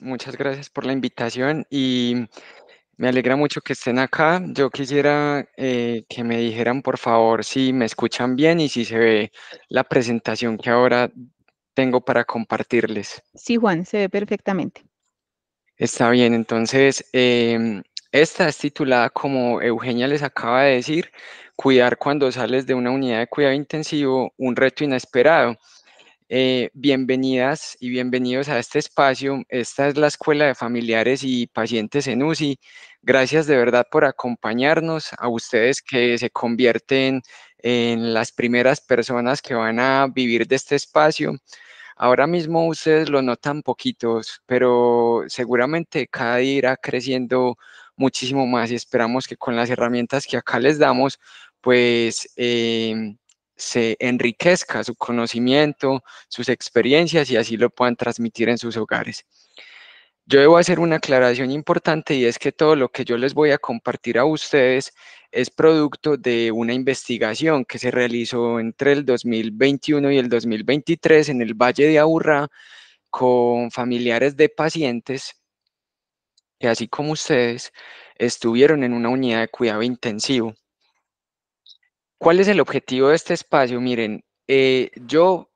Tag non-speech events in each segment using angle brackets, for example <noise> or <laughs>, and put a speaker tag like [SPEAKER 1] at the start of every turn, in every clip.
[SPEAKER 1] muchas gracias por la invitación y me alegra mucho que estén acá. Yo quisiera eh, que me dijeran, por favor, si me escuchan bien y si se ve la presentación que ahora tengo para compartirles.
[SPEAKER 2] Sí, Juan, se ve perfectamente.
[SPEAKER 1] Está bien, entonces, em, esta es titulada, como Eugenia les acaba de decir, Cuidar cuando sales de una unidad de cuidado intensivo, un reto inesperado. Eh, bienvenidas y bienvenidos a este espacio. Esta es la Escuela de Familiares y Pacientes en UCI. Gracias de verdad por acompañarnos, a ustedes que se convierten en las primeras personas que van a vivir de este espacio. Ahora mismo ustedes lo notan poquitos, pero seguramente cada día irá creciendo muchísimo más y esperamos que con las herramientas que acá les damos, pues em, se enriquezca su conocimiento, sus experiencias y así lo puedan transmitir en sus hogares. Yo debo hacer una aclaración importante y es que todo lo que yo les voy a compartir a ustedes es producto de una investigación que se realizó entre el 2021 y el 2023 en el Valle de Aburrá con familiares de pacientes que así como ustedes estuvieron en una unidad de cuidado intensivo. ¿Cuál es el objetivo de este espacio? Miren, eh, yo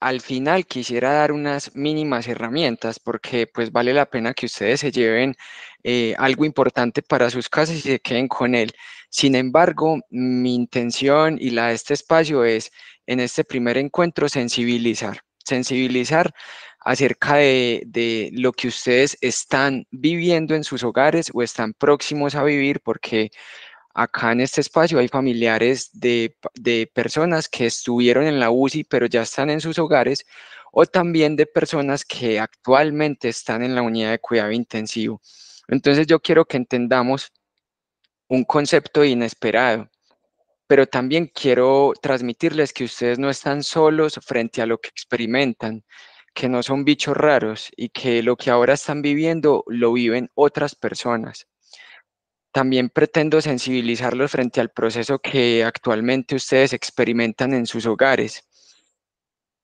[SPEAKER 1] al final quisiera dar unas mínimas herramientas porque pues vale la pena que ustedes se lleven eh, algo importante para sus casas y se queden con él. Sin embargo, mi intención y la de este espacio es en este primer encuentro sensibilizar, sensibilizar acerca de, de lo que ustedes están viviendo en sus hogares o están próximos a vivir porque Acá en este espacio hay familiares de, personas que estuvieron en la UCI pero ya están en sus hogares o también de personas que actualmente están en la unidad de cuidado intensivo. Entonces yo quiero que entendamos un concepto inesperado, pero también quiero transmitirles que ustedes no están solos frente a lo que experimentan, que no son bichos raros y que lo que ahora están viviendo lo viven otras personas. También pretendo sensibilizarlos frente al proceso que actualmente ustedes experimentan en sus hogares.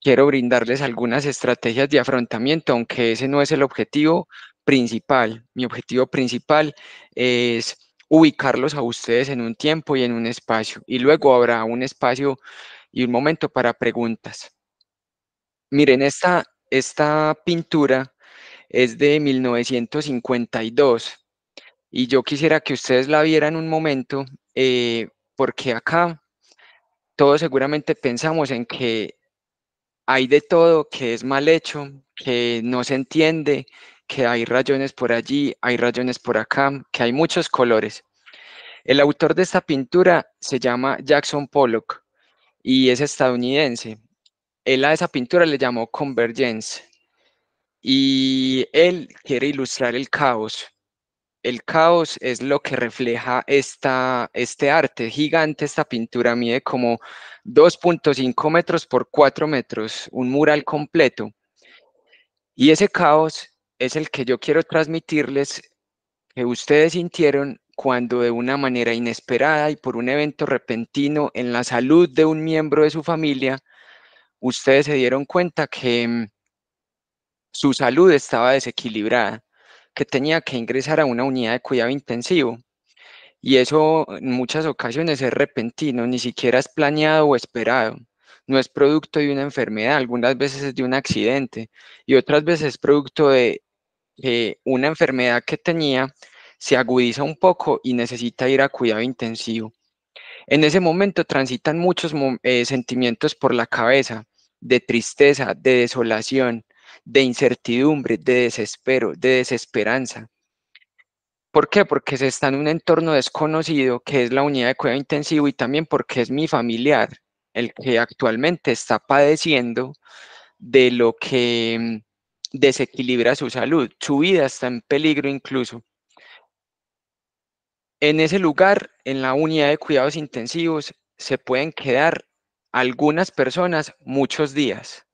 [SPEAKER 1] Quiero brindarles algunas estrategias de afrontamiento, aunque ese no es el objetivo principal. Mi objetivo principal es ubicarlos a ustedes en un tiempo y en un espacio. Y luego habrá un espacio y un momento para preguntas. Miren, esta, esta pintura es de 1952 y yo quisiera que ustedes la vieran un momento, eh, porque acá todos seguramente pensamos en que hay de todo, que es mal hecho, que no se entiende, que hay rayones por allí, hay rayones por acá, que hay muchos colores. El autor de esta pintura se llama Jackson Pollock y es estadounidense. Él a esa pintura le llamó Convergence y él quiere ilustrar el caos el caos es lo que refleja esta, este arte gigante, esta pintura mide como 2.5 metros por 4 metros, un mural completo. Y ese caos es el que yo quiero transmitirles que ustedes sintieron cuando de una manera inesperada y por un evento repentino en la salud de un miembro de su familia, ustedes se dieron cuenta que mm, su salud estaba desequilibrada que tenía que ingresar a una unidad de cuidado intensivo. Y eso en muchas ocasiones es repentino, ni siquiera es planeado o esperado. No es producto de una enfermedad, algunas veces es de un accidente y otras veces es producto de una enfermedad que tenía, se agudiza un poco y necesita ir a cuidado intensivo. En ese momento transitan muchos eh, sentimientos por la cabeza, de tristeza, de desolación, de incertidumbre, de desespero, de desesperanza. ¿Por qué? Porque se está en un entorno desconocido que es la unidad de cuidado intensivo y también porque es mi familiar el que actualmente está padeciendo de lo que mm, desequilibra su salud. Su vida está en peligro incluso. En ese lugar, en la unidad de cuidados intensivos, se pueden quedar algunas personas muchos días.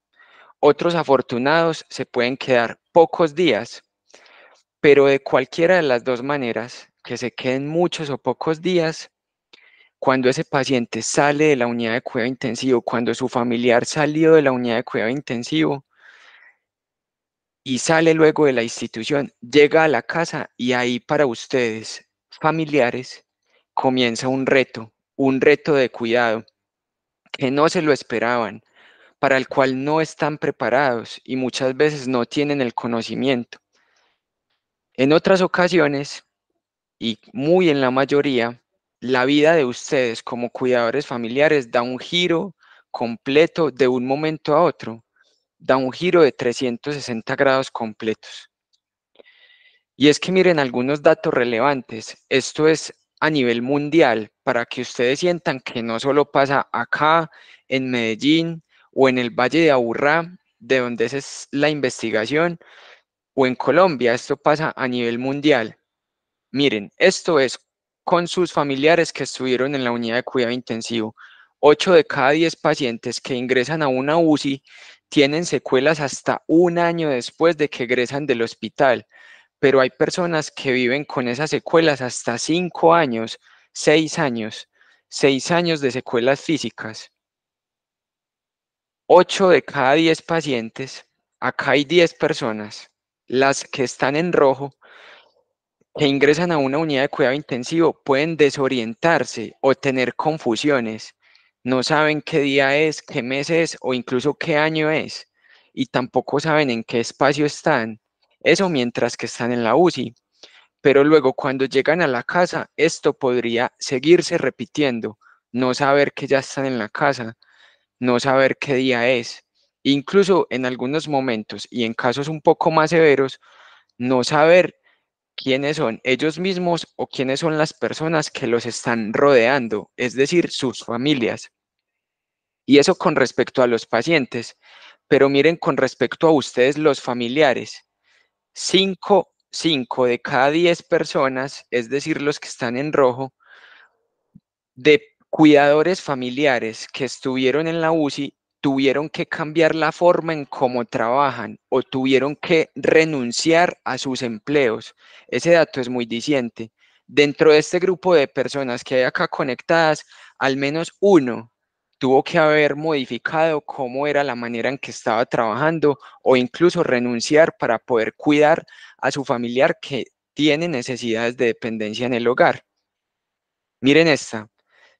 [SPEAKER 1] Otros afortunados se pueden quedar pocos días, pero de cualquiera de las dos maneras, que se queden muchos o pocos días, cuando ese paciente sale de la unidad de cuidado intensivo, cuando su familiar salió de la unidad de cuidado intensivo y sale luego de la institución, llega a la casa y ahí para ustedes, familiares, comienza un reto, un reto de cuidado que no se lo esperaban, para el cual no están preparados y muchas veces no tienen el conocimiento. En otras ocasiones, y muy en la mayoría, la vida de ustedes como cuidadores familiares da un giro completo de un momento a otro, da un giro de 360 grados completos. Y es que miren algunos datos relevantes. Esto es a nivel mundial para que ustedes sientan que no solo pasa acá en Medellín, o en el Valle de Aburrá, de donde es la investigación, o en Colombia, esto pasa a nivel mundial. Miren, esto es con sus familiares que estuvieron en la unidad de cuidado intensivo. Ocho de cada diez pacientes que ingresan a una UCI tienen secuelas hasta un año después de que egresan del hospital, pero hay personas que viven con esas secuelas hasta 5 años, seis años, seis años de secuelas físicas. 8 de cada 10 pacientes, acá hay 10 personas, las que están en rojo, que ingresan a una unidad de cuidado intensivo, pueden desorientarse o tener confusiones. No saben qué día es, qué mes es o incluso qué año es. Y tampoco saben en qué espacio están. Eso mientras que están en la UCI. Pero luego cuando llegan a la casa, esto podría seguirse repitiendo. No saber que ya están en la casa, no saber qué día es. Incluso en algunos momentos y en casos un poco más severos, no saber quiénes son ellos mismos o quiénes son las personas que los están rodeando, es decir, sus familias. Y eso con respecto a los pacientes, pero miren con respecto a ustedes los familiares. Cinco, de cada diez personas, es decir, los que están en rojo, de cuidadores familiares que estuvieron en la UCI tuvieron que cambiar la forma en cómo trabajan o tuvieron que renunciar a sus empleos. Ese dato es muy diciente. Dentro de este grupo de personas que hay acá conectadas, al menos uno tuvo que haber modificado cómo era la manera en que estaba trabajando o incluso renunciar para poder cuidar a su familiar que tiene necesidades de dependencia en el hogar. Miren esta.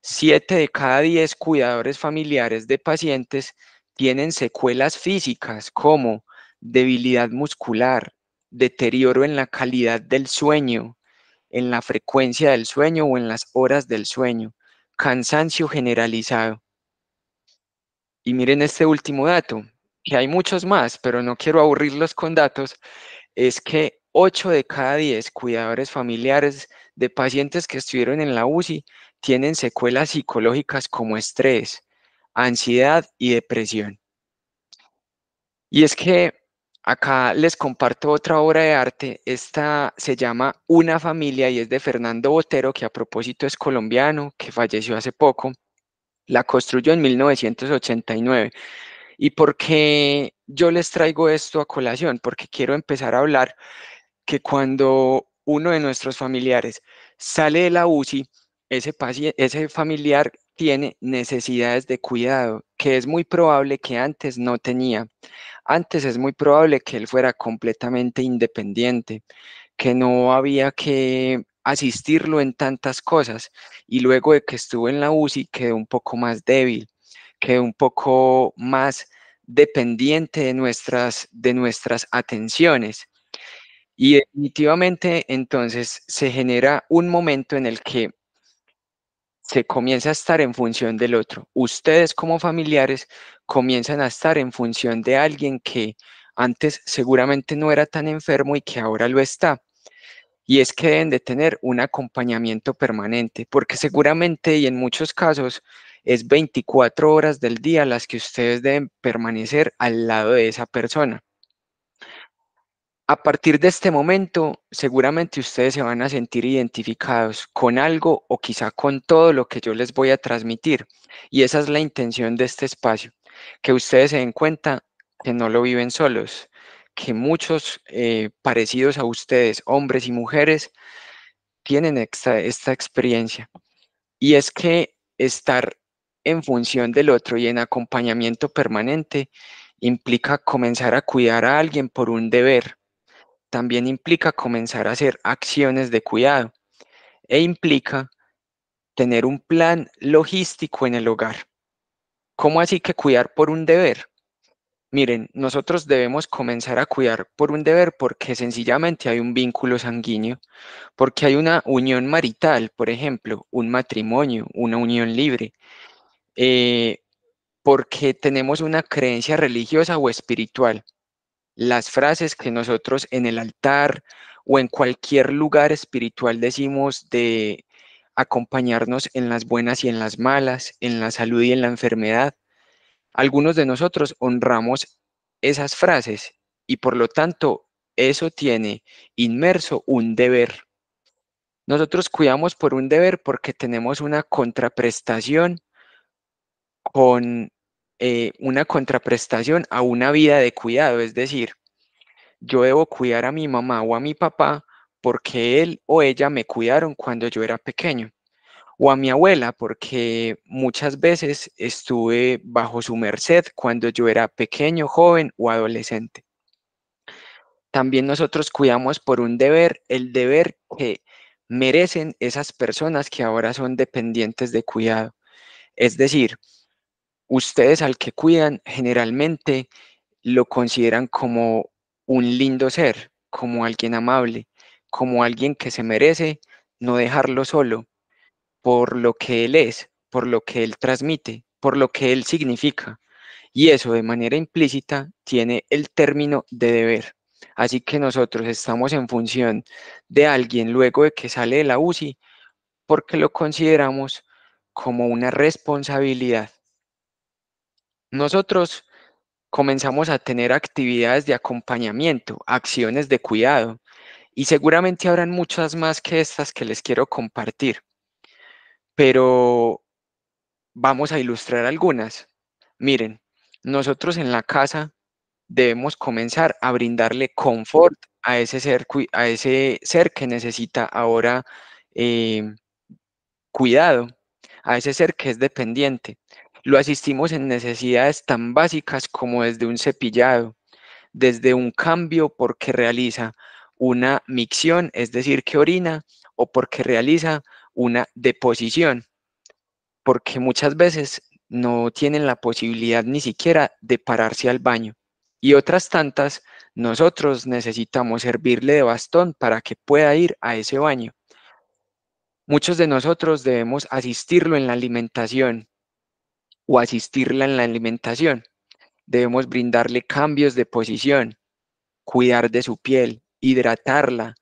[SPEAKER 1] Siete de cada 10 cuidadores familiares de pacientes tienen secuelas físicas como debilidad muscular, deterioro en la calidad del sueño, en la frecuencia del sueño o en las horas del sueño, cansancio generalizado. Y miren este último dato, que hay muchos más, pero no quiero aburrirlos con datos, es que 8 de cada 10 cuidadores familiares de pacientes que estuvieron en la UCI tienen secuelas psicológicas como estrés, ansiedad y depresión. Y es que acá les comparto otra obra de arte, esta se llama Una familia y es de Fernando Botero, que a propósito es colombiano, que falleció hace poco, la construyó en 1989. ¿Y por qué yo les traigo esto a colación? Porque quiero empezar a hablar que cuando uno de nuestros familiares sale de la UCI, ese, ese familiar tiene necesidades de cuidado que es muy probable que antes no tenía. Antes es muy probable que él fuera completamente independiente, que no había que asistirlo en tantas cosas y luego de que estuvo en la UCI quedó un poco más débil, quedó un poco más dependiente de nuestras, de nuestras atenciones. Y definitivamente entonces se genera un momento en el que se comienza a estar en función del otro. Ustedes como familiares comienzan a estar en función de alguien que antes seguramente no era tan enfermo y que ahora lo está. Y es que deben de tener un acompañamiento permanente, porque seguramente y en muchos casos es 24 horas del día las que ustedes deben permanecer al lado de esa persona. A partir de este momento, seguramente ustedes se van a sentir identificados con algo o quizá con todo lo que yo les voy a transmitir. Y esa es la intención de este espacio, que ustedes se den cuenta que no lo viven solos, que muchos eh, parecidos a ustedes, hombres y mujeres, tienen esta experiencia. Y es que estar en función del otro y en acompañamiento permanente implica comenzar a cuidar a alguien por un deber también implica comenzar a hacer acciones de cuidado e implica tener un plan logístico en el hogar. ¿Cómo así que cuidar por un deber? Miren, nosotros debemos comenzar a cuidar por un deber porque sencillamente hay un vínculo sanguíneo, porque hay una unión marital, por ejemplo, un matrimonio, una unión libre, eh, porque tenemos una creencia religiosa o espiritual las frases que nosotros en el altar o en cualquier lugar espiritual decimos de acompañarnos en las buenas y en las malas, en la salud y en la enfermedad. Algunos de nosotros honramos esas frases y por lo tanto eso tiene inmerso un deber. Nosotros cuidamos por un deber porque tenemos una contraprestación con eh, una contraprestación a una vida de cuidado, es decir, yo debo cuidar a mi mamá o a mi papá porque él o ella me cuidaron cuando yo era pequeño, o a mi abuela porque muchas veces estuve bajo su merced cuando yo era pequeño, joven o adolescente. También nosotros cuidamos por un deber, el deber que merecen esas personas que ahora son dependientes de cuidado. Es decir, ustedes al que cuidan generalmente lo consideran como un lindo ser, como alguien amable, como alguien que se merece no dejarlo solo por lo que él es, por lo que él transmite, por lo que él significa. Y eso de manera implícita tiene el término de deber. Así que nosotros estamos en función de alguien luego de que sale de la UCI porque lo consideramos como una responsabilidad. Nosotros comenzamos a tener actividades de acompañamiento, acciones de cuidado, y seguramente habrán muchas más que estas que les quiero compartir, pero vamos a ilustrar algunas. Miren, nosotros en la casa debemos comenzar a brindarle confort a ese ser, a ese ser que necesita ahora eh, cuidado, a ese ser que es dependiente, lo asistimos en necesidades tan básicas como desde un cepillado, desde un cambio porque realiza una micción, es decir, que orina, o porque realiza una deposición, porque muchas veces no tienen la posibilidad ni siquiera de pararse al baño. Y otras tantas, nosotros necesitamos servirle de bastón para que pueda ir a ese baño. Muchos de nosotros debemos asistirlo en la alimentación, o asistirla en la alimentación. Debemos brindarle cambios de posición, cuidar de su piel, hidratarla,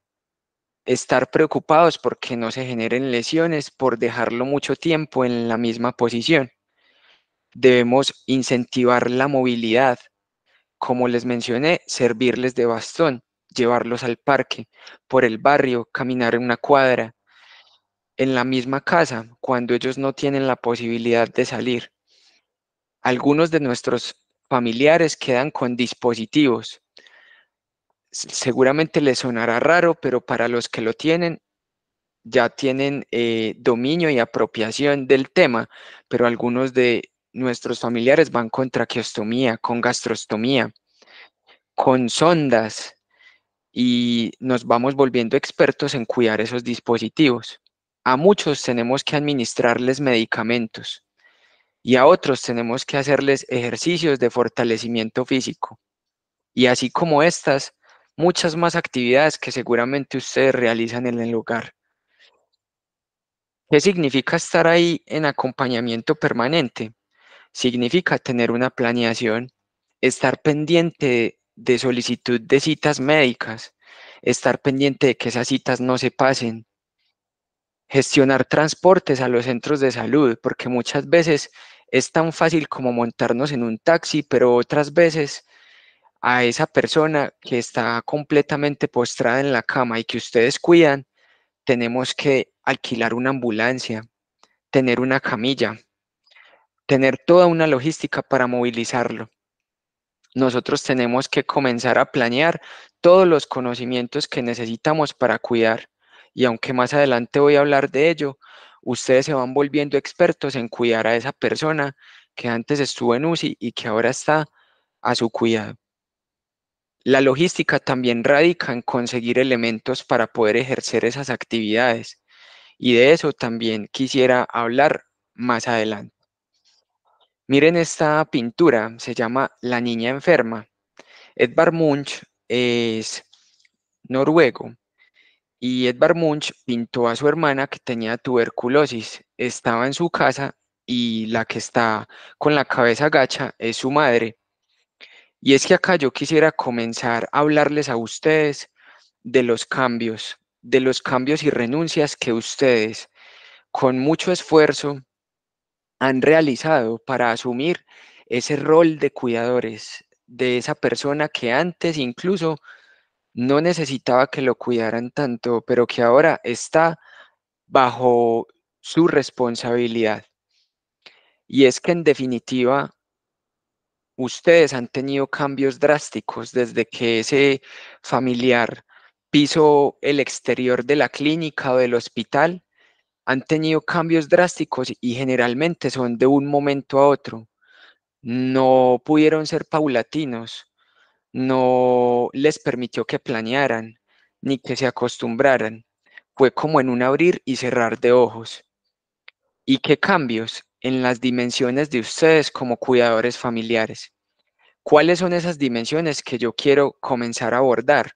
[SPEAKER 1] estar preocupados porque no se generen lesiones por dejarlo mucho tiempo en la misma posición. Debemos incentivar la movilidad. Como les mencioné, servirles de bastón, llevarlos al parque, por el barrio, caminar en una cuadra, en la misma casa, cuando ellos no tienen la posibilidad de salir algunos de nuestros familiares quedan con dispositivos. Seguramente les sonará raro, pero para los que lo tienen, ya tienen eh, dominio y apropiación del tema, pero algunos de nuestros familiares van con traqueostomía, con gastrostomía, con sondas, y nos vamos volviendo expertos en cuidar esos dispositivos. A muchos tenemos que administrarles medicamentos y a otros tenemos que hacerles ejercicios de fortalecimiento físico. Y así como estas, muchas más actividades que seguramente ustedes realizan en el lugar. ¿Qué significa estar ahí en acompañamiento permanente? Significa tener una planeación, estar pendiente de solicitud de citas médicas, estar pendiente de que esas citas no se pasen, gestionar transportes a los centros de salud, porque muchas veces es tan fácil como montarnos en un taxi, pero otras veces a esa persona que está completamente postrada en la cama y que ustedes cuidan, tenemos que alquilar una ambulancia, tener una camilla, tener toda una logística para movilizarlo. Nosotros tenemos que comenzar a planear todos los conocimientos que necesitamos para cuidar y aunque más adelante voy a hablar de ello, ustedes se van volviendo expertos en cuidar a esa persona que antes estuvo en UCI y que ahora está a su cuidado. La logística también radica en conseguir elementos para poder ejercer esas actividades y de eso también quisiera hablar más adelante. Miren esta pintura, se llama La Niña Enferma. Edvard Munch es noruego y Edvard Munch pintó a su hermana que tenía tuberculosis. Estaba en su casa y la que está con la cabeza gacha es su madre. Y es que acá yo quisiera comenzar a hablarles a ustedes de los cambios, de los cambios y renuncias que ustedes con mucho esfuerzo han realizado para asumir ese rol de cuidadores de esa persona que antes incluso no necesitaba que lo cuidaran tanto, pero que ahora está bajo su responsabilidad. Y es que en definitiva, ustedes han tenido cambios drásticos desde que ese familiar piso el exterior de la clínica o del hospital, han tenido cambios drásticos y generalmente son de un momento a otro. No pudieron ser paulatinos no les permitió que planearan ni que se acostumbraran. Fue como en un abrir y cerrar de ojos. ¿Y qué cambios en las dimensiones de ustedes como cuidadores familiares? ¿Cuáles son esas dimensiones que yo quiero comenzar a abordar?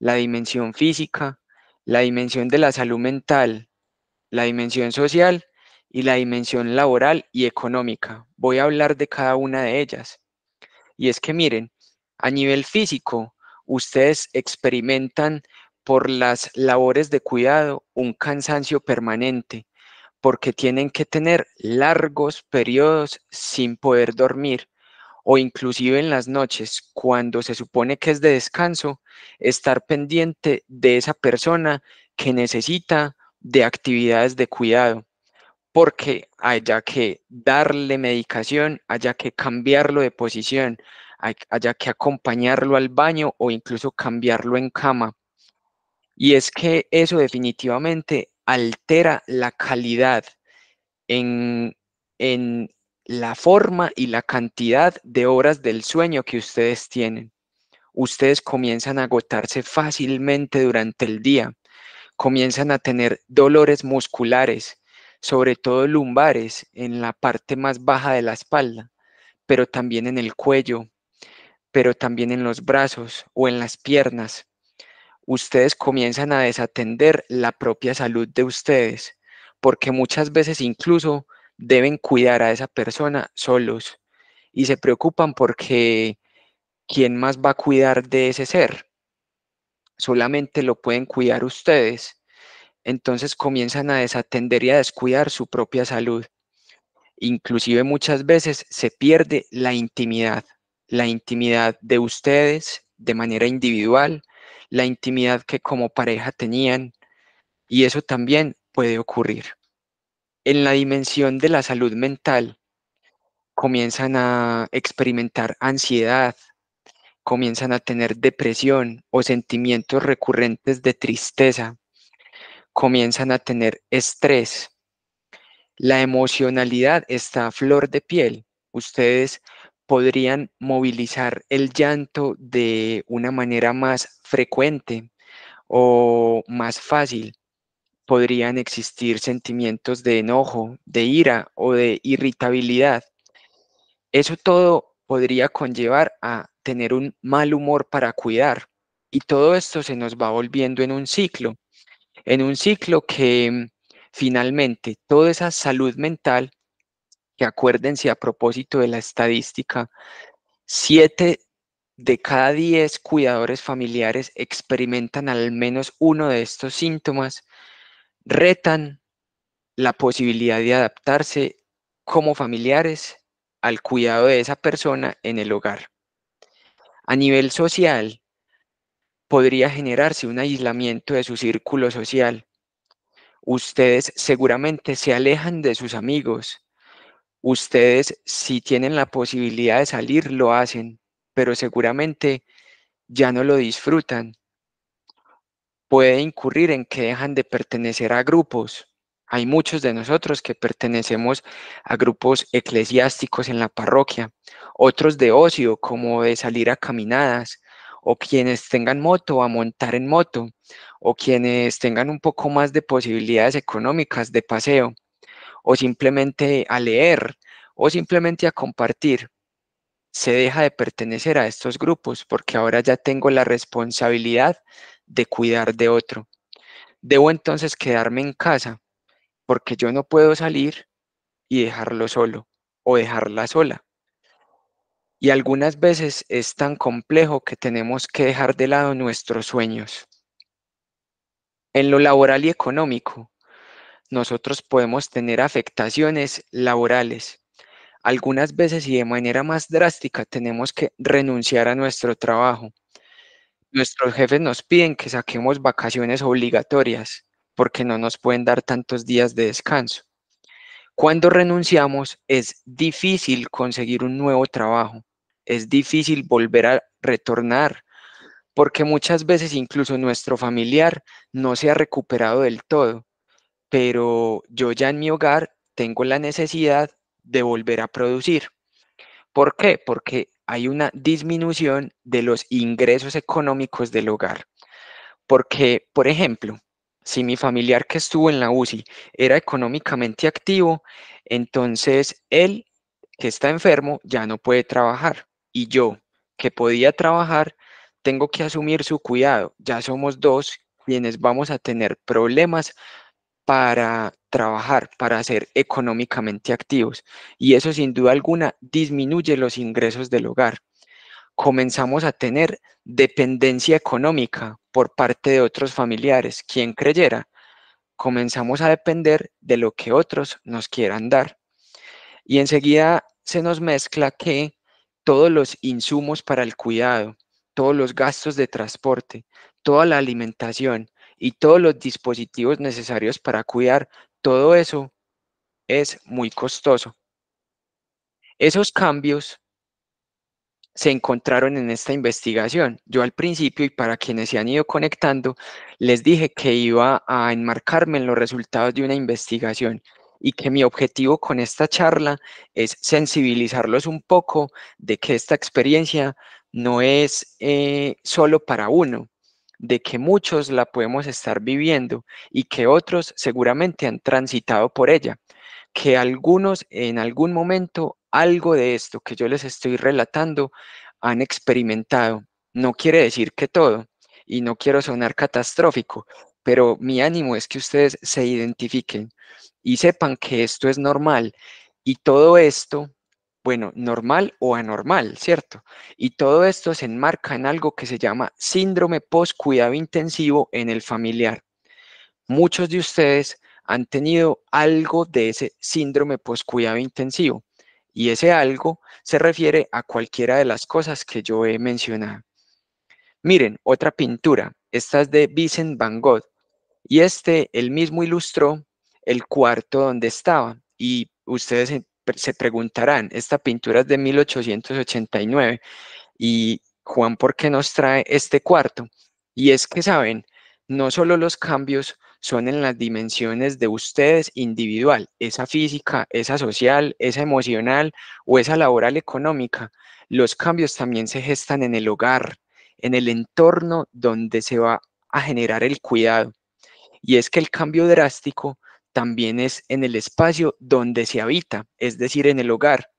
[SPEAKER 1] La dimensión física, la dimensión de la salud mental, la dimensión social y la dimensión laboral y económica. Voy a hablar de cada una de ellas. Y es que miren, a nivel físico, ustedes experimentan por las labores de cuidado un cansancio permanente, porque tienen que tener largos periodos sin poder dormir o inclusive en las noches, cuando se supone que es de descanso, estar pendiente de esa persona que necesita de actividades de cuidado, porque haya que darle medicación, haya que cambiarlo de posición, haya que acompañarlo al baño o incluso cambiarlo en cama. Y es que eso definitivamente altera la calidad en, en la forma y la cantidad de horas del sueño que ustedes tienen. Ustedes comienzan a agotarse fácilmente durante el día, comienzan a tener dolores musculares, sobre todo lumbares, en la parte más baja de la espalda, pero también en el cuello, pero también en los brazos o en las piernas. Ustedes comienzan a desatender la propia salud de ustedes, porque muchas veces incluso deben cuidar a esa persona solos y se preocupan porque ¿quién más va a cuidar de ese ser? Solamente lo pueden cuidar ustedes. Entonces comienzan a desatender y a descuidar su propia salud. Inclusive muchas veces se pierde la intimidad la intimidad de ustedes de manera individual, la intimidad que como pareja tenían, y eso también puede ocurrir. En la dimensión de la salud mental, comienzan a experimentar ansiedad, comienzan a tener depresión o sentimientos recurrentes de tristeza, comienzan a tener estrés. La emocionalidad está a flor de piel. Ustedes podrían movilizar el llanto de una manera más frecuente o más fácil. Podrían existir sentimientos de enojo, de ira o de irritabilidad. Eso todo podría conllevar a tener un mal humor para cuidar. Y todo esto se nos va volviendo en un ciclo, en un ciclo que mm, finalmente toda esa salud mental acuérdense a propósito de la estadística, siete de cada diez cuidadores familiares experimentan al menos uno de estos síntomas, retan la posibilidad de adaptarse como familiares al cuidado de esa persona en el hogar. A nivel social, podría generarse un aislamiento de su círculo social. Ustedes seguramente se alejan de sus amigos, ustedes si tienen la posibilidad de salir, lo hacen, pero seguramente ya no lo disfrutan. Puede incurrir en que dejan de pertenecer a grupos. Hay muchos de nosotros que pertenecemos a grupos eclesiásticos en la parroquia, otros de ocio, como de salir a caminadas, o quienes tengan moto a montar en moto, o quienes tengan un poco más de posibilidades económicas de paseo o simplemente a leer o simplemente a compartir, se deja de pertenecer a estos grupos porque ahora ya tengo la responsabilidad de cuidar de otro. Debo entonces quedarme en casa porque yo no puedo salir y dejarlo solo o dejarla sola. Y algunas veces es tan complejo que tenemos que dejar de lado nuestros sueños. En lo laboral y económico, nosotros podemos tener afectaciones laborales. Algunas veces y de manera más drástica tenemos que renunciar a nuestro trabajo. Nuestros jefes nos piden que saquemos vacaciones obligatorias porque no nos pueden dar tantos días de descanso. Cuando renunciamos es difícil conseguir un nuevo trabajo, es difícil volver a retornar, porque muchas veces incluso nuestro familiar no se ha recuperado del todo pero yo ya en mi hogar tengo la necesidad de volver a producir. ¿Por qué? Porque hay una disminución de los ingresos económicos del hogar. Porque, por ejemplo, si mi familiar que estuvo en la UCI era económicamente activo, entonces él que está enfermo ya no puede trabajar. Y yo, que podía trabajar, tengo que asumir su cuidado. Ya somos dos quienes vamos a tener problemas para trabajar, para ser económicamente activos. Y eso sin duda alguna disminuye los ingresos del hogar. Comenzamos a tener dependencia económica por parte de otros familiares, quien creyera. Comenzamos a depender de lo que otros nos quieran dar. Y enseguida se nos mezcla que todos los insumos para el cuidado, todos los gastos de transporte, toda la alimentación, y todos los dispositivos necesarios para cuidar, todo eso es muy costoso. Esos cambios se encontraron en esta investigación. Yo al principio, y para quienes se han ido conectando, les dije que iba a enmarcarme en los resultados de una investigación y que mi objetivo con esta charla es sensibilizarlos un poco de que esta experiencia no es eh, solo para uno, de que muchos la podemos estar viviendo y que otros seguramente han transitado por ella, que algunos en algún momento algo de esto que yo les estoy relatando han experimentado. No quiere decir que todo, y no quiero sonar catastrófico, pero mi ánimo es que ustedes se identifiquen y sepan que esto es normal y todo esto bueno, normal o anormal, ¿cierto? Y todo esto se enmarca en algo que se llama síndrome post-cuidado intensivo en el familiar. Muchos de ustedes han tenido algo de ese síndrome post-cuidado intensivo y ese algo se refiere a cualquiera de las cosas que yo he mencionado. Miren, otra pintura, esta es de Vincent Van Gogh y este el mismo ilustró el cuarto donde estaba y ustedes se preguntarán, esta pintura es de 1889 y Juan, ¿por qué nos trae este cuarto? Y es que, saben, no solo los cambios son en las dimensiones de ustedes individual, esa física, esa social, esa emocional o esa laboral económica. Los cambios también se gestan en el hogar, en el entorno donde se va a generar el cuidado. Y es que el cambio drástico también es en el espacio donde se habita, es decir, en el hogar.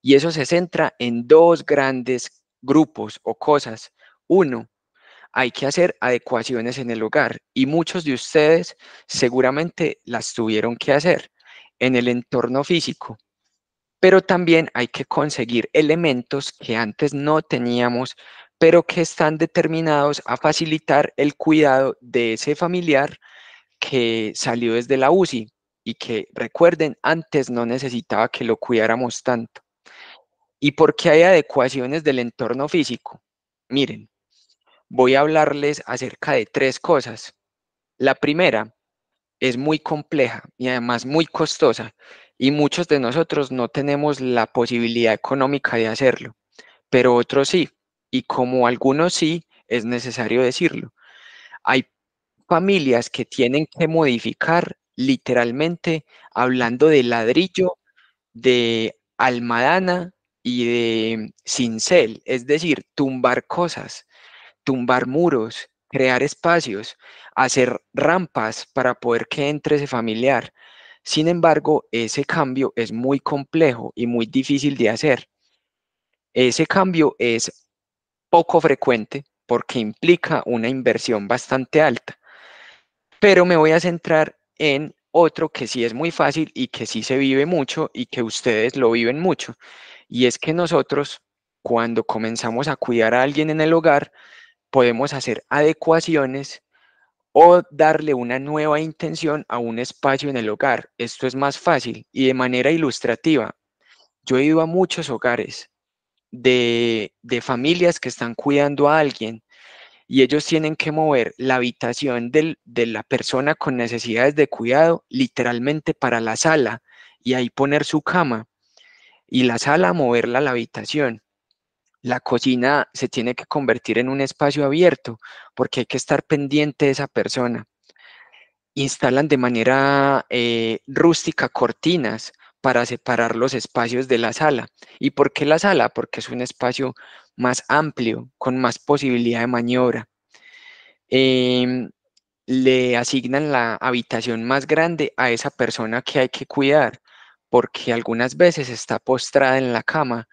[SPEAKER 1] Y eso se centra en dos grandes grupos o cosas. Uno, hay que hacer adecuaciones en el hogar y muchos de ustedes seguramente las tuvieron que hacer en el entorno físico, pero también hay que conseguir elementos que antes no teníamos, pero que están determinados a facilitar el cuidado de ese familiar que salió desde la UCI y que, recuerden, antes no necesitaba que lo cuidáramos tanto. ¿Y por qué hay adecuaciones del entorno físico? Miren, voy a hablarles acerca de tres cosas. La primera es muy compleja y además muy costosa y muchos de nosotros no tenemos la posibilidad económica de hacerlo, pero otros sí. Y como algunos sí, es necesario decirlo. Hay familias que tienen que modificar literalmente, hablando de ladrillo, de almadana y de cincel, es decir, tumbar cosas, tumbar muros, crear espacios, hacer rampas para poder que entre ese familiar. Sin embargo, ese cambio es muy complejo y muy difícil de hacer. Ese cambio es poco frecuente porque implica una inversión bastante alta pero me voy a centrar en otro que sí es muy fácil y que sí se vive mucho y que ustedes lo viven mucho. Y es que nosotros, cuando comenzamos a cuidar a alguien en el hogar, podemos hacer adecuaciones o darle una nueva intención a un espacio en el hogar. Esto es más fácil y de manera ilustrativa. Yo he ido a muchos hogares de, de familias que están cuidando a alguien y ellos tienen que mover la habitación de la persona con necesidades de cuidado literalmente para la sala y ahí poner su cama y la sala moverla a la habitación. La cocina se tiene que convertir en un espacio abierto porque hay que estar pendiente de esa persona. Instalan de manera eh, rústica cortinas para separar los espacios de la sala. ¿Y por qué la sala? Porque es un espacio más amplio, con más posibilidad de maniobra. Em, le asignan la habitación más grande a esa persona que hay que cuidar, porque algunas veces está postrada en la cama,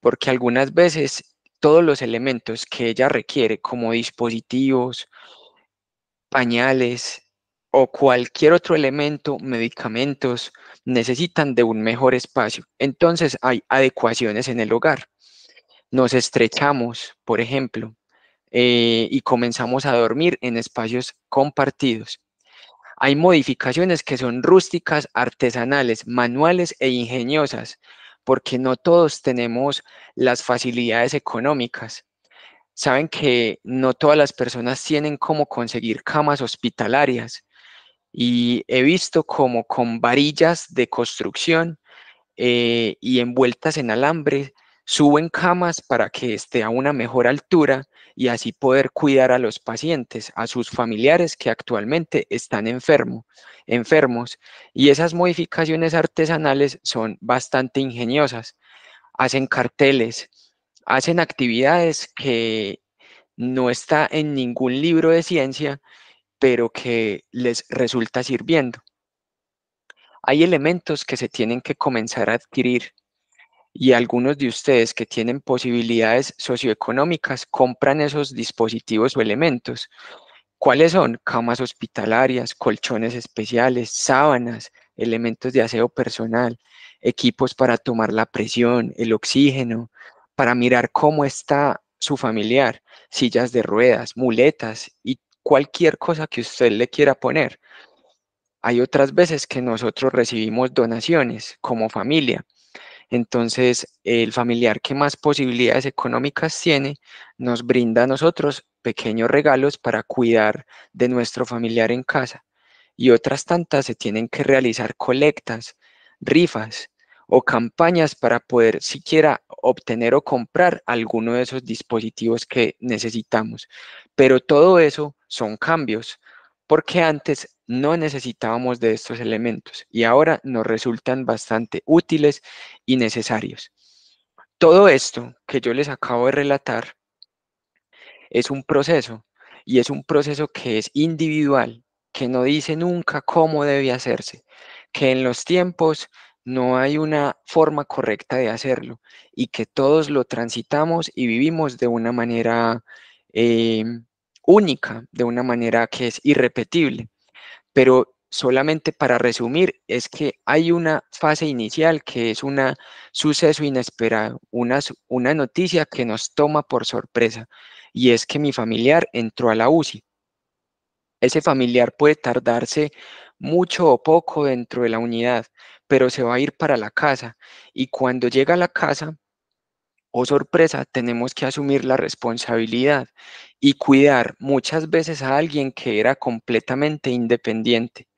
[SPEAKER 1] porque algunas veces todos los elementos que ella requiere, como dispositivos, pañales o cualquier otro elemento, medicamentos, necesitan de un mejor espacio. Entonces hay adecuaciones en el hogar nos estrechamos, por ejemplo, eh, y comenzamos a dormir en espacios compartidos. Hay modificaciones que son rústicas, artesanales, manuales e ingeniosas, porque no todos tenemos las facilidades económicas. Saben que no todas las personas tienen cómo conseguir camas hospitalarias y he visto cómo con varillas de construcción eh, y envueltas en alambre suben camas para que esté a una mejor altura y así poder cuidar a los pacientes, a sus familiares que actualmente están enfermos. Y esas modificaciones artesanales son bastante ingeniosas. Hacen carteles, hacen actividades que no está en ningún libro de ciencia, pero que les resulta sirviendo. Hay elementos que se tienen que comenzar a adquirir y algunos de ustedes que tienen posibilidades socioeconómicas compran esos dispositivos o elementos. ¿Cuáles son? Camas hospitalarias, colchones especiales, sábanas, elementos de aseo personal, equipos para tomar la presión, el oxígeno, para mirar cómo está su familiar, sillas de ruedas, muletas y cualquier cosa que usted le quiera poner. Hay otras veces que nosotros recibimos donaciones como familia entonces, el familiar que más posibilidades económicas tiene nos brinda a nosotros pequeños regalos para cuidar de nuestro familiar en casa. Y otras tantas se tienen que realizar colectas, rifas o campañas para poder siquiera obtener o comprar alguno de esos dispositivos que necesitamos. Pero todo eso son cambios, porque antes no necesitábamos de estos elementos y ahora nos resultan bastante útiles y necesarios. Todo esto que yo les acabo de relatar es un proceso y es un proceso que es individual, que no dice nunca cómo debe hacerse, que en los tiempos no hay una forma correcta de hacerlo y que todos lo transitamos y vivimos de una manera eh, única, de una manera que es irrepetible. Pero solamente para resumir, es que hay una fase inicial que es un suceso inesperado, una, una noticia que nos toma por sorpresa, y es que mi familiar entró a la UCI. Ese familiar puede tardarse mucho o poco dentro de la unidad, pero se va a ir para la casa y cuando llega a la casa o oh, sorpresa, tenemos que asumir la responsabilidad y cuidar muchas veces a alguien que era completamente independiente.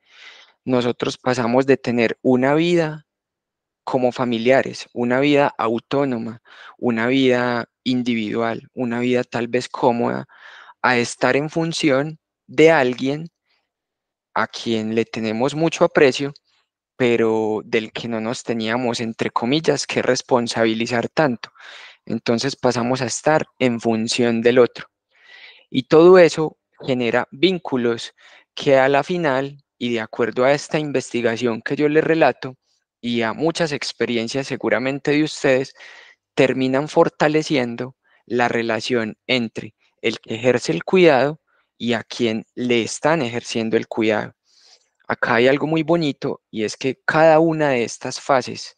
[SPEAKER 1] Nosotros pasamos de tener una vida como familiares, una vida autónoma, una vida individual, una vida tal vez cómoda, a estar en función de alguien a quien le tenemos mucho aprecio, pero del que no nos teníamos, entre comillas, que responsabilizar tanto. Entonces pasamos a estar en función del otro. Y todo eso genera vínculos que a la final, y de acuerdo a esta investigación que yo les relato, y a muchas experiencias seguramente de ustedes, terminan fortaleciendo la relación entre el que ejerce el cuidado y a quien le están ejerciendo el cuidado acá hay algo muy bonito y es que cada una de estas fases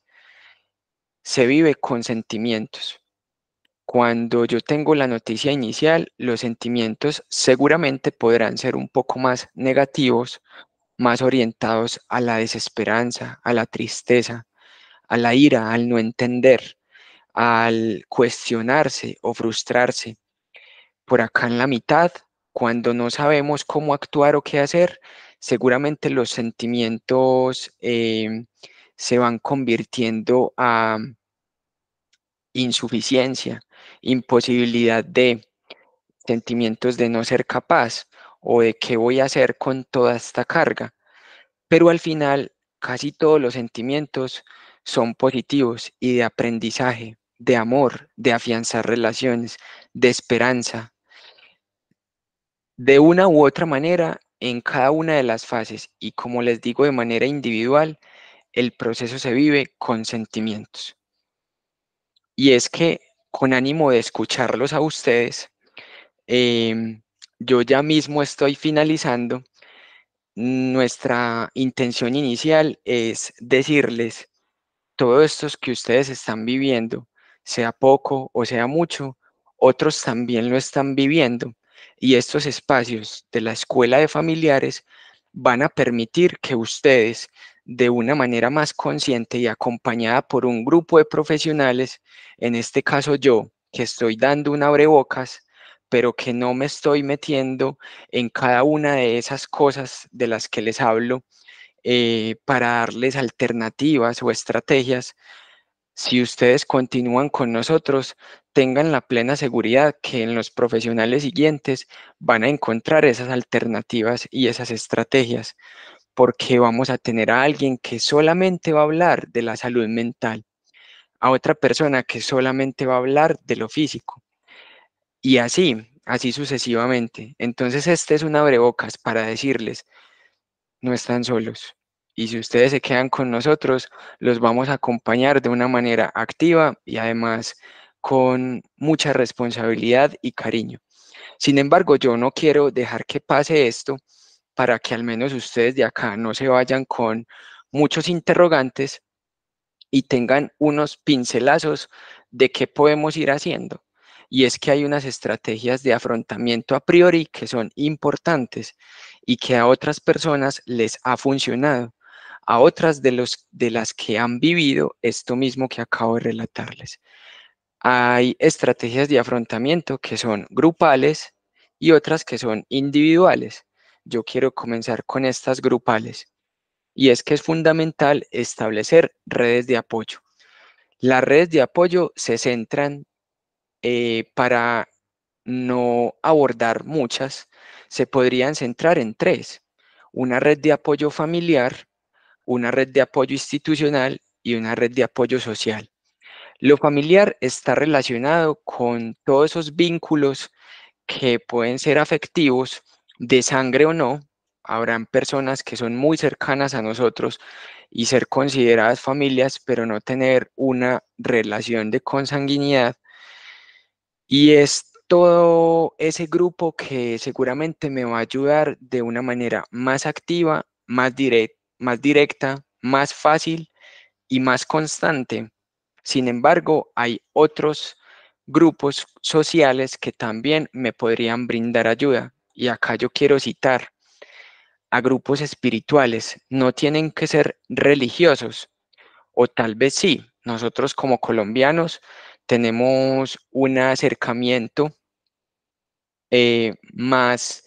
[SPEAKER 1] se vive con sentimientos. Cuando yo tengo la noticia inicial, los sentimientos seguramente podrán ser un poco más negativos, más orientados a la desesperanza, a la tristeza, a la ira, al no entender, al cuestionarse o frustrarse. Por acá en la mitad, cuando no sabemos cómo actuar o qué hacer, seguramente los sentimientos em, se van convirtiendo a insuficiencia, imposibilidad de sentimientos de no ser capaz o de qué voy a hacer con toda esta carga. Pero al final, casi todos los sentimientos son positivos y de aprendizaje, de amor, de afianzar relaciones, de esperanza. De una u otra manera, en cada una de las fases y como les digo de manera individual, el proceso se vive con sentimientos. Y es que con ánimo de escucharlos a ustedes, em, yo ya mismo estoy finalizando. Nuestra intención inicial es decirles todos estos que ustedes están viviendo, sea poco o sea mucho, otros también lo están viviendo y estos espacios de la escuela de familiares van a permitir que ustedes de una manera más consciente y acompañada por un grupo de profesionales, en este caso yo, que estoy dando un abrebocas, pero que no me estoy metiendo en cada una de esas cosas de las que les hablo eh, para darles alternativas o estrategias si ustedes continúan con nosotros, tengan la plena seguridad que en los profesionales siguientes van a encontrar esas alternativas y esas estrategias, porque vamos a tener a alguien que solamente va a hablar de la salud mental, a otra persona que solamente va a hablar de lo físico, y así, así sucesivamente. Entonces, este es un abrebocas para decirles, no están solos y si ustedes se quedan con nosotros, los vamos a acompañar de una manera activa y además con mucha responsabilidad y cariño. Sin embargo, yo no quiero dejar que pase esto para que al menos ustedes de acá no se vayan con muchos interrogantes y tengan unos pincelazos de qué podemos ir haciendo. Y es que hay unas estrategias de afrontamiento a priori que son importantes y que a otras personas les ha funcionado a otras de, los, de las que han vivido esto mismo que acabo de relatarles. Hay estrategias de afrontamiento que son grupales y otras que son individuales. Yo quiero comenzar con estas grupales. Y es que es fundamental establecer redes de apoyo. Las redes de apoyo se centran eh, para no abordar muchas, se podrían centrar en tres. Una red de apoyo familiar, una red de apoyo institucional y una red de apoyo social. Lo familiar está relacionado con todos esos vínculos que pueden ser afectivos, de sangre o no. Habrán personas que son muy cercanas a nosotros y ser consideradas familias, pero no tener una relación de consanguinidad. Y es todo ese grupo que seguramente me va a ayudar de una manera más activa, más directa más directa, más fácil y más constante. Sin embargo, hay otros grupos sociales que también me podrían brindar ayuda. Y acá yo quiero citar a grupos espirituales. No tienen que ser religiosos, o tal vez sí. Nosotros como colombianos tenemos un acercamiento eh, más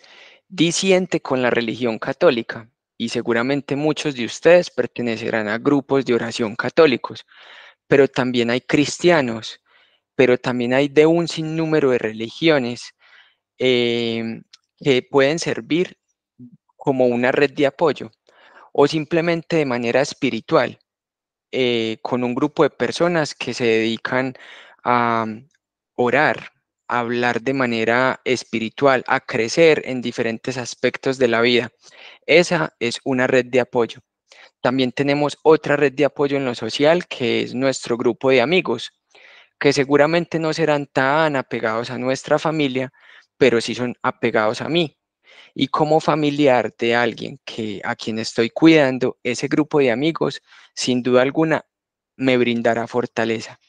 [SPEAKER 1] disiente con la religión católica y seguramente muchos de ustedes pertenecerán a grupos de oración católicos, pero también hay cristianos, pero también hay de un sinnúmero de religiones eh, que pueden servir como una red de apoyo o simplemente de manera espiritual, eh, con un grupo de personas que se dedican a orar hablar de manera espiritual, a crecer en diferentes aspectos de la vida. Esa es una red de apoyo. También tenemos otra red de apoyo en lo social, que es nuestro grupo de amigos, que seguramente no serán tan apegados a nuestra familia, pero sí son apegados a mí. Y como familiar de alguien que a quien estoy cuidando, ese grupo de amigos, sin duda alguna, me brindará fortaleza.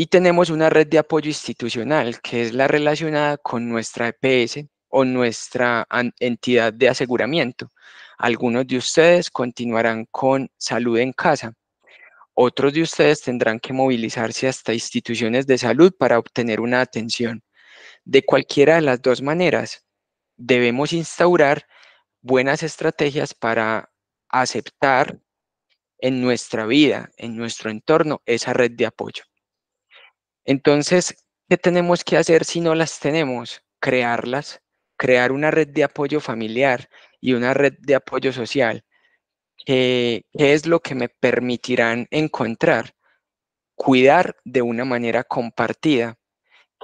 [SPEAKER 1] Y tenemos una red de apoyo institucional, que es la relacionada con nuestra EPS o nuestra entidad de aseguramiento. Algunos de ustedes continuarán con salud en casa. Otros de ustedes tendrán que movilizarse hasta instituciones de salud para obtener una atención. De cualquiera de las dos maneras, debemos instaurar buenas estrategias para aceptar en nuestra vida, en nuestro entorno, esa red de apoyo. Entonces, ¿qué tenemos que hacer si no las tenemos? Crearlas, crear una red de apoyo familiar y una red de apoyo social. ¿Qué, es lo que me permitirán encontrar? Cuidar de una manera compartida,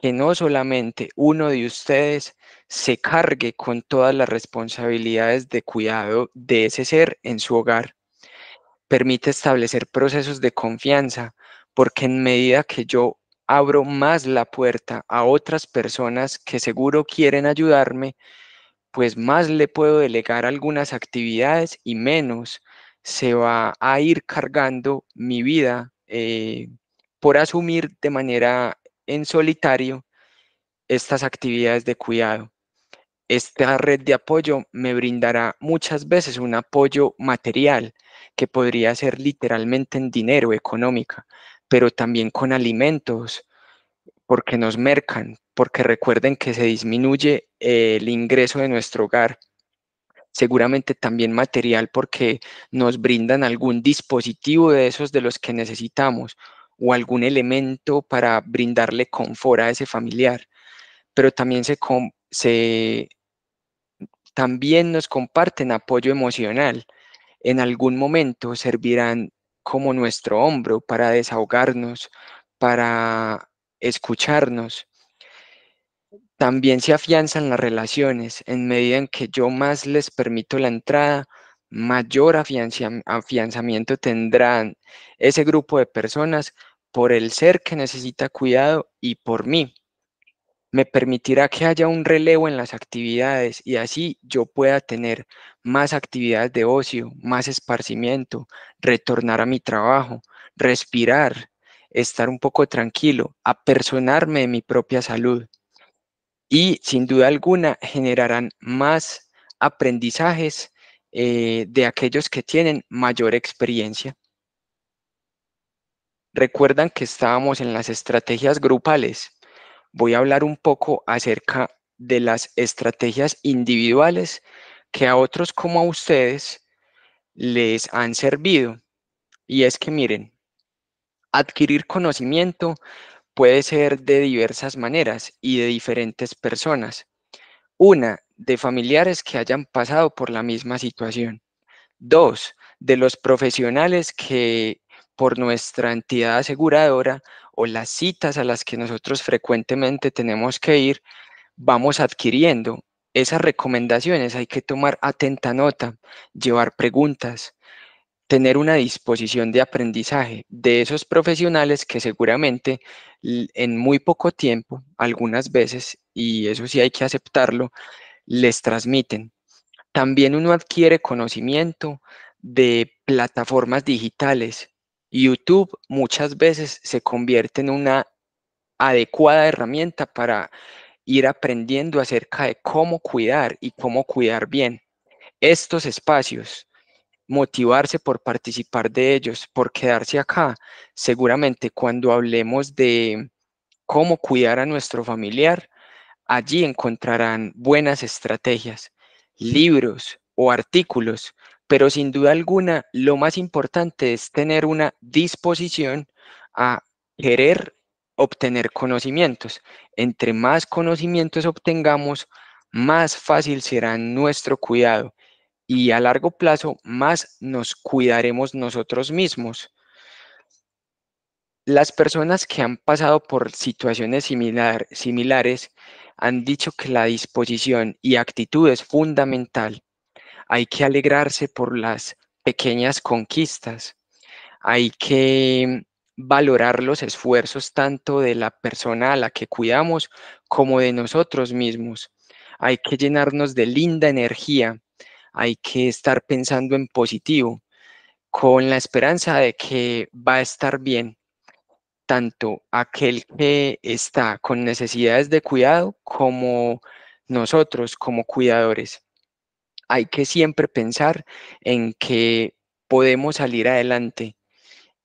[SPEAKER 1] que no solamente uno de ustedes se cargue con todas las responsabilidades de cuidado de ese ser en su hogar. Permite establecer procesos de confianza, porque en medida que yo abro más la puerta a otras personas que seguro quieren ayudarme, pues más le puedo delegar algunas actividades y menos se va a ir cargando mi vida eh, por asumir de manera en solitario estas actividades de cuidado. Esta red de apoyo me brindará muchas veces un apoyo material que podría ser literalmente en dinero económica, pero también con alimentos, porque nos mercan, porque recuerden que se disminuye eh, el ingreso de nuestro hogar, seguramente también material porque nos brindan algún dispositivo de esos de los que necesitamos o algún elemento para brindarle confort a ese familiar, pero también se, también nos comparten apoyo emocional. En algún momento servirán como nuestro hombro para desahogarnos, para escucharnos. También se afianzan las relaciones en medida en que yo más les permito la entrada, mayor afianzamiento tendrán ese grupo de personas por el ser que necesita cuidado y por mí me permitirá que haya un relevo en las actividades y así yo pueda tener más actividades de ocio, más esparcimiento, retornar a mi trabajo, respirar, estar un poco tranquilo, apersonarme de mi propia salud. Y sin duda alguna generarán más aprendizajes eh, de aquellos que tienen mayor experiencia. Recuerdan que estábamos en las estrategias grupales voy a hablar un poco acerca de las estrategias individuales que a otros como a ustedes les han servido. Y es que miren, adquirir conocimiento puede ser de diversas maneras y de diferentes personas. Una, de familiares que hayan pasado por la misma situación. Dos, de los profesionales que por nuestra entidad aseguradora o las citas a las que nosotros frecuentemente tenemos que ir, vamos adquiriendo. Esas recomendaciones hay que tomar atenta nota, llevar preguntas, tener una disposición de aprendizaje de esos profesionales que seguramente en muy poco tiempo, algunas veces, y eso sí hay que aceptarlo, les transmiten. También uno adquiere conocimiento de plataformas digitales, YouTube muchas veces se convierte en una adecuada herramienta para ir aprendiendo acerca de cómo cuidar y cómo cuidar bien estos espacios, motivarse por participar de ellos, por quedarse acá. Seguramente cuando hablemos de cómo cuidar a nuestro familiar, allí encontrarán buenas estrategias, libros o artículos pero sin duda alguna lo más importante es tener una disposición a querer obtener conocimientos. Entre más conocimientos obtengamos, más fácil será nuestro cuidado y a largo plazo más nos cuidaremos nosotros mismos. Las personas que han pasado por situaciones similares han dicho que la disposición y actitud es fundamental hay que alegrarse por las pequeñas conquistas, hay que valorar los esfuerzos tanto de la persona a la que cuidamos como de nosotros mismos. Hay que llenarnos de linda energía, hay que estar pensando en positivo, con la esperanza de que va a estar bien, tanto aquel que está con necesidades de cuidado como nosotros como cuidadores hay que siempre pensar en que podemos salir adelante.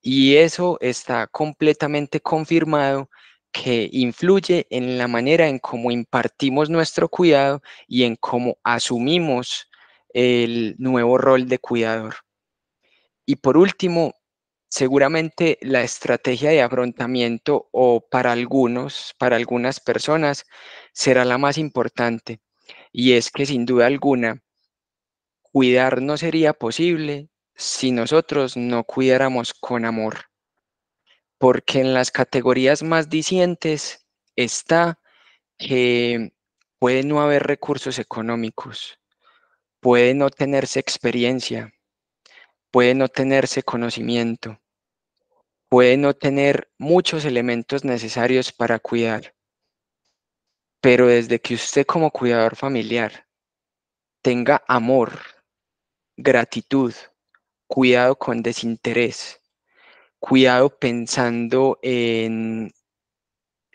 [SPEAKER 1] Y eso está completamente confirmado que influye en la manera en cómo impartimos nuestro cuidado y en cómo asumimos el nuevo rol de cuidador. Y por último, seguramente la estrategia de afrontamiento o para algunos, para algunas personas, será la más importante. Y es que sin duda alguna, cuidar no sería posible si nosotros no cuidáramos con amor, porque en las categorías más disientes está que puede no haber recursos económicos, puede no tenerse experiencia, puede no tenerse conocimiento, puede no tener muchos elementos necesarios para cuidar. Pero desde que usted como cuidador familiar tenga amor gratitud, cuidado con desinterés, cuidado pensando en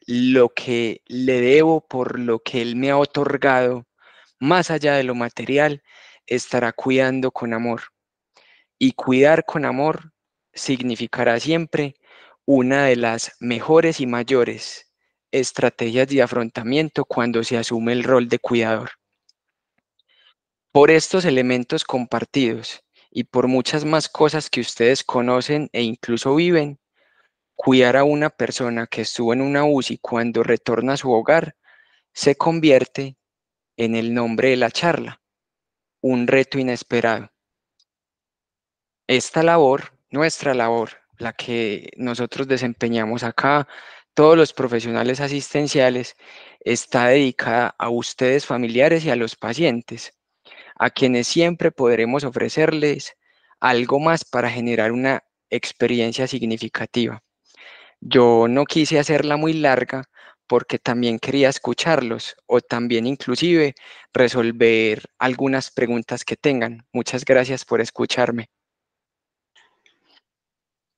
[SPEAKER 1] lo que le debo por lo que él me ha otorgado, más allá de lo material, estará cuidando con amor. Y cuidar con amor significará siempre una de las mejores y mayores estrategias de afrontamiento cuando se asume el rol de cuidador. Por estos elementos compartidos y por muchas más cosas que ustedes conocen e incluso viven, cuidar a una persona que estuvo en una UCI cuando retorna a su hogar se convierte en el nombre de la charla, un reto inesperado. Esta labor, nuestra labor, la que nosotros desempeñamos acá, todos los profesionales asistenciales, está dedicada a ustedes familiares y a los pacientes a quienes siempre podremos ofrecerles algo más para generar una experiencia significativa. Yo no quise hacerla muy larga porque también quería escucharlos o también inclusive resolver algunas preguntas que tengan. Muchas gracias por escucharme.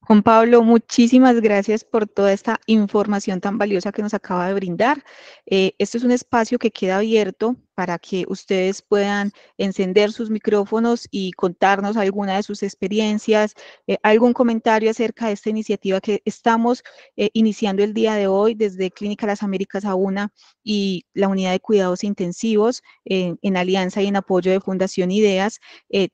[SPEAKER 2] Juan Pablo, muchísimas gracias por toda esta información tan valiosa que nos acaba de brindar. Eh, este es un espacio que queda abierto para que ustedes puedan encender sus micrófonos y contarnos alguna de sus experiencias, eh, algún comentario acerca de esta iniciativa que estamos eh, iniciando el día de hoy desde Clínica Las Américas a una y la unidad de cuidados intensivos en alianza y en apoyo de Fundación Ideas.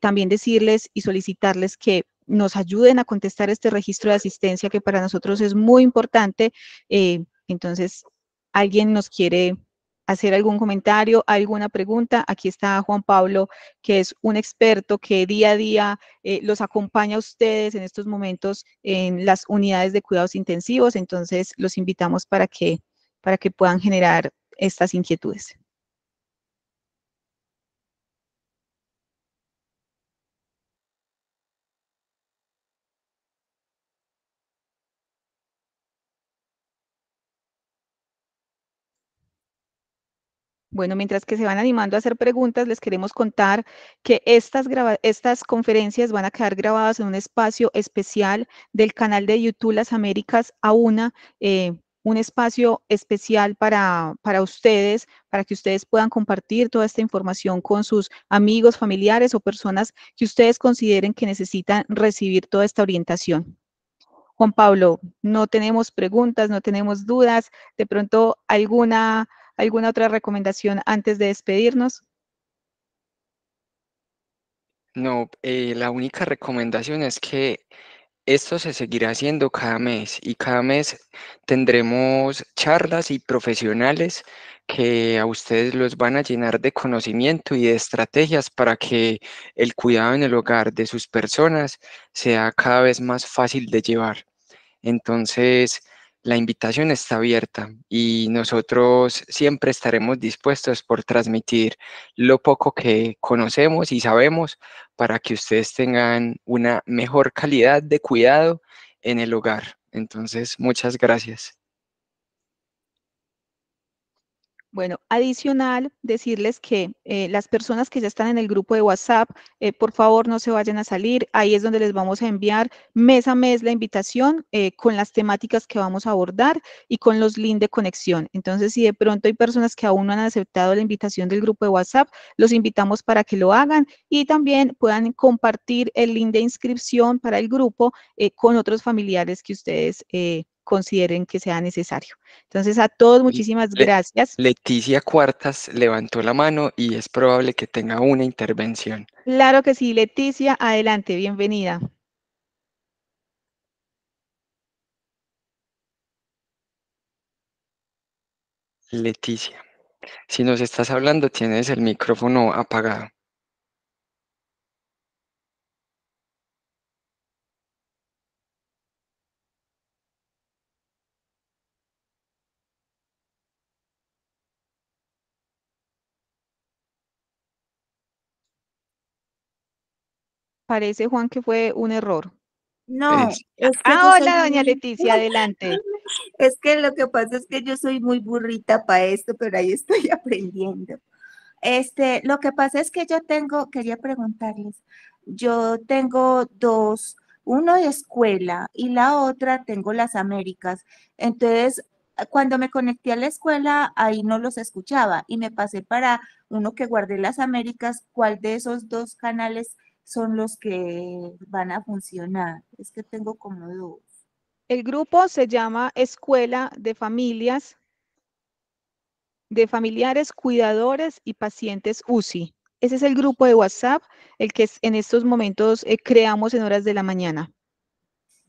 [SPEAKER 2] también decirles y solicitarles que nos ayuden a contestar este registro de asistencia que para nosotros es muy importante. Eh, entonces, alguien nos quiere hacer algún comentario, alguna pregunta, aquí está Juan Pablo, que es un experto que día a día eh, los acompaña a ustedes en estos momentos en las unidades de cuidados intensivos, entonces los invitamos para que, para que puedan generar estas inquietudes. Bueno, mientras que se van animando a hacer preguntas, les queremos contar que estas, estas conferencias van a quedar grabadas en un espacio especial del canal de YouTube Las Américas a una. Eh, un espacio especial para, para, ustedes, para que ustedes puedan compartir toda esta información con sus amigos, familiares o personas que ustedes consideren que necesitan recibir toda esta orientación. Juan Pablo, no tenemos preguntas, no tenemos dudas, de pronto alguna ¿Alguna otra recomendación antes de despedirnos?
[SPEAKER 1] No, eh, la única recomendación es que esto se seguirá haciendo cada mes y cada mes tendremos charlas y profesionales que a ustedes los van a llenar de conocimiento y de estrategias para que el cuidado en el hogar de sus personas sea cada vez más fácil de llevar. Entonces, la invitación está abierta y nosotros siempre estaremos dispuestos por transmitir lo poco que conocemos y sabemos para que ustedes tengan una mejor calidad de cuidado en el hogar. Entonces, muchas gracias.
[SPEAKER 2] Bueno, adicional, decirles que eh, las personas que ya están en el grupo de WhatsApp, eh, por favor no se vayan a salir. Ahí es donde les vamos a enviar mes a mes la invitación eh, con las temáticas que vamos a abordar y con los links de conexión. Entonces, si de pronto hay personas que aún no han aceptado la invitación del grupo de WhatsApp, los invitamos para que lo hagan y también puedan compartir el link de inscripción para el grupo con otros familiares que ustedes consideren que sea necesario. Entonces, a todos muchísimas gracias.
[SPEAKER 1] Leticia Cuartas levantó la mano y es probable que tenga una intervención.
[SPEAKER 2] Claro que sí, Leticia, adelante, bienvenida.
[SPEAKER 1] Leticia, si nos estás hablando, tienes el micrófono apagado.
[SPEAKER 2] parece, Juan, que fue un error. No. ah, hola, doña Leticia, adelante. <laughs> Es que lo que pasa es que yo soy muy burrita para esto, pero ahí estoy <laughs> aprendiendo. Este, lo que pasa es que yo tengo, quería preguntarles, yo tengo dos, uno de escuela y la otra tengo las Américas. Entonces, eh, cuando me conecté a la escuela, ahí no los escuchaba y me pasé para uno que guardé las Américas, cuál de esos dos canales son los que van a funcionar. Es que tengo como dos. El grupo se llama Escuela de Familias, de Familiares, Cuidadores y Pacientes UCI. Ese es el grupo de WhatsApp, el que en estos momentos eh, creamos en horas de la mañana.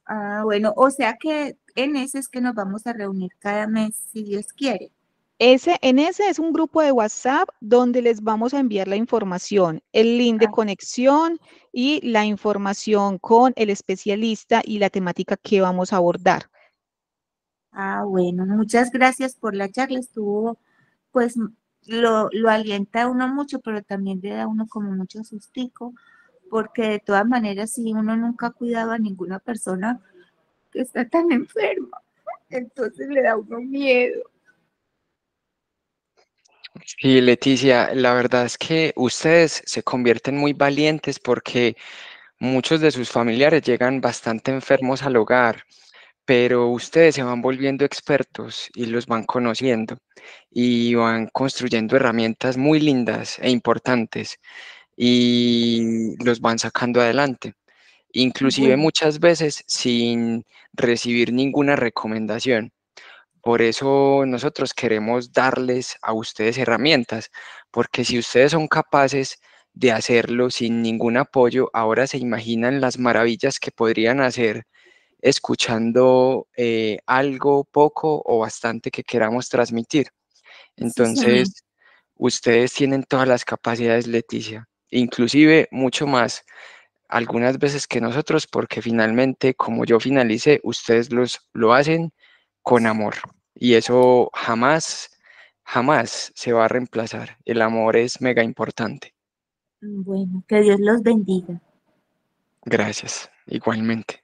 [SPEAKER 2] Ah, bueno, o sea que en ese es que nos vamos a reunir cada mes, si Dios quiere en ese es un grupo de WhatsApp donde les vamos a enviar la información, el link de conexión y la información con el especialista y la temática que vamos a abordar. Ah, bueno, muchas gracias por la charla. Estuvo, pues, lo, lo alienta a uno mucho, pero también le da a uno como mucho sustico, porque de todas maneras, si uno nunca ha cuidado a ninguna persona que está tan enferma, entonces le da uno miedo.
[SPEAKER 1] Sí, Leticia, la verdad es que ustedes se convierten muy valientes porque muchos de sus familiares llegan bastante enfermos al hogar, pero ustedes se van volviendo expertos y los van conociendo y van construyendo herramientas muy lindas e importantes y los van sacando adelante inclusive muchas veces sin recibir ninguna recomendación. Por eso nosotros queremos darles a ustedes herramientas, porque si ustedes son capaces de hacerlo sin ningún apoyo, ahora se imaginan las maravillas que podrían hacer escuchando eh, algo poco o bastante que queramos transmitir. Entonces, ustedes tienen todas las capacidades, Leticia, inclusive mucho más algunas veces que nosotros, porque finalmente, como yo finalicé, ustedes los, lo hacen con amor. Y eso jamás, jamás se va a reemplazar. El amor es mega importante.
[SPEAKER 2] Bueno, que Dios los bendiga.
[SPEAKER 1] Gracias, igualmente.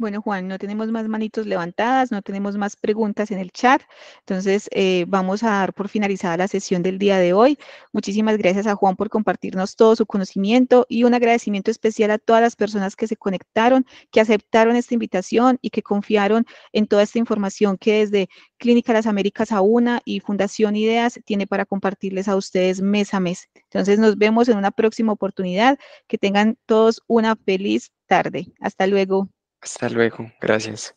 [SPEAKER 2] Bueno, Juan, no tenemos más manitos levantadas, no tenemos más preguntas en el chat, entonces eh, vamos a dar por finalizada la sesión del día de hoy. Muchísimas gracias a Juan por compartirnos todo su conocimiento y un agradecimiento especial a todas las personas que se conectaron, que aceptaron esta invitación y que confiaron en toda esta información que desde Clínica Las Américas a una y Fundación Ideas tiene para compartirles a ustedes mes a mes. Entonces nos vemos en una próxima oportunidad. Que tengan todos una feliz tarde. Hasta luego.
[SPEAKER 1] Hasta luego, gracias.